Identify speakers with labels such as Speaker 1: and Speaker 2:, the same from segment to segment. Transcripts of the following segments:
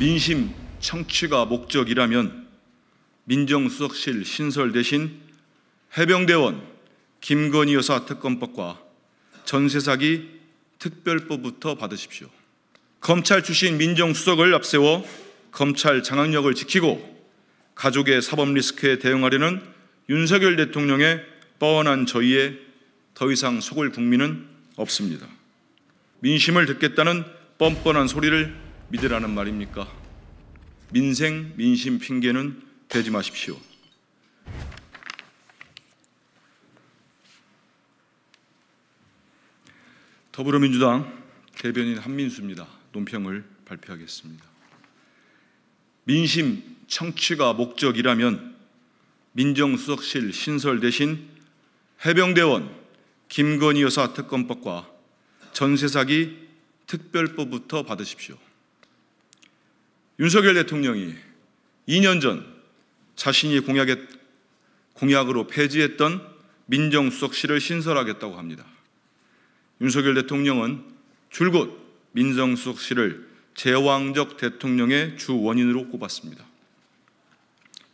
Speaker 1: 민심 청취가 목적이라면 민정수석실 신설 대신 해병대원 김건희 여사 특검법과 전세사기 특별법부터 받으십시오. 검찰 출신 민정수석을 앞세워 검찰 장악력을 지키고 가족의 사법 리스크에 대응하려는 윤석열 대통령의 뻔한 저희에 더 이상 속을 국민은 없습니다. 민심을 듣겠다는 뻔뻔한 소리를 믿으라는 말입니까? 민생, 민심 핑계는 대지 마십시오. 더불어민주당 대변인 한민수입니다. 논평을 발표하겠습니다. 민심 청취가 목적이라면 민정수석실 신설 대신 해병대원 김건희 여사 특검법과 전세 사기 특별법부터 받으십시오. 윤석열 대통령이 2년 전 자신이 공약에, 공약으로 폐지했던 민정수석실을 신설하겠다고 합니다. 윤석열 대통령은 줄곧 민정수석실을 제왕적 대통령의 주 원인으로 꼽았습니다.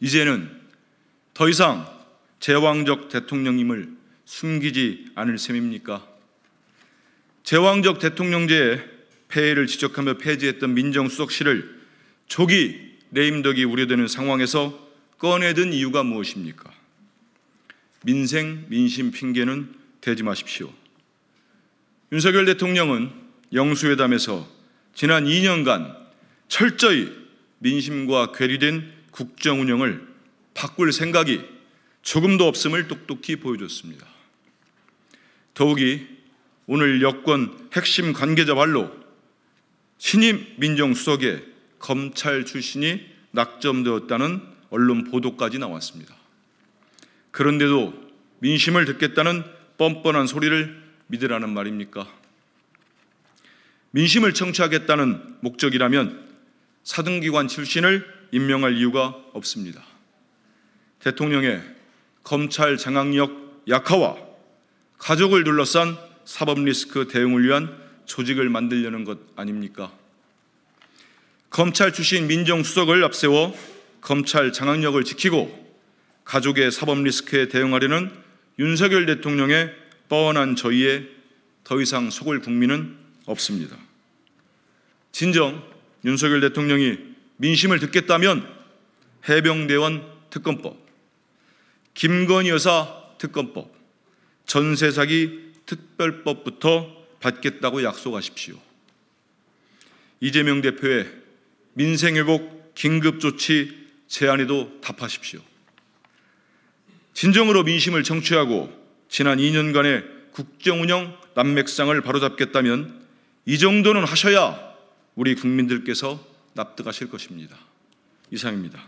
Speaker 1: 이제는 더 이상 제왕적 대통령임을 숨기지 않을 셈입니까? 제왕적 대통령제의 폐해를 지적하며 폐지했던 민정수석실을 조기 레임덕이 우려되는 상황에서 꺼내든 이유가 무엇입니까? 민생, 민심 핑계는 대지 마십시오. 윤석열 대통령은 영수회담에서 지난 2년간 철저히 민심과 괴리된 국정 운영을 바꿀 생각이 조금도 없음을 똑똑히 보여줬습니다. 더욱이 오늘 여권 핵심 관계자 발로 신임 민정수석의 검찰 출신이 낙점되었다는 언론 보도까지 나왔습니다. 그런데도 민심을 듣겠다는 뻔뻔한 소리를 믿으라는 말입니까? 민심을 청취하겠다는 목적이라면 사등기관 출신을 임명할 이유가 없습니다. 대통령의 검찰 장악력 약화와 가족을 둘러싼 사법 리스크 대응을 위한 조직을 만들려는 것 아닙니까? 검찰 출신 민정수석을 앞세워 검찰 장악력을 지키고 가족의 사법 리스크에 대응하려는 윤석열 대통령의 뻔한 저희에 더 이상 속을 국민은 없습니다. 진정 윤석열 대통령이 민심을 듣겠다면 해병대원 특검법, 김건희 여사 특검법, 전세 사기 특별법부터 받겠다고 약속하십시오. 이재명 대표의 민생회복, 긴급조치, 제안에도 답하십시오. 진정으로 민심을 청취하고 지난 2년간의 국정운영 난맥상을 바로잡겠다면 이 정도는 하셔야 우리 국민들께서 납득하실 것입니다. 이상입니다.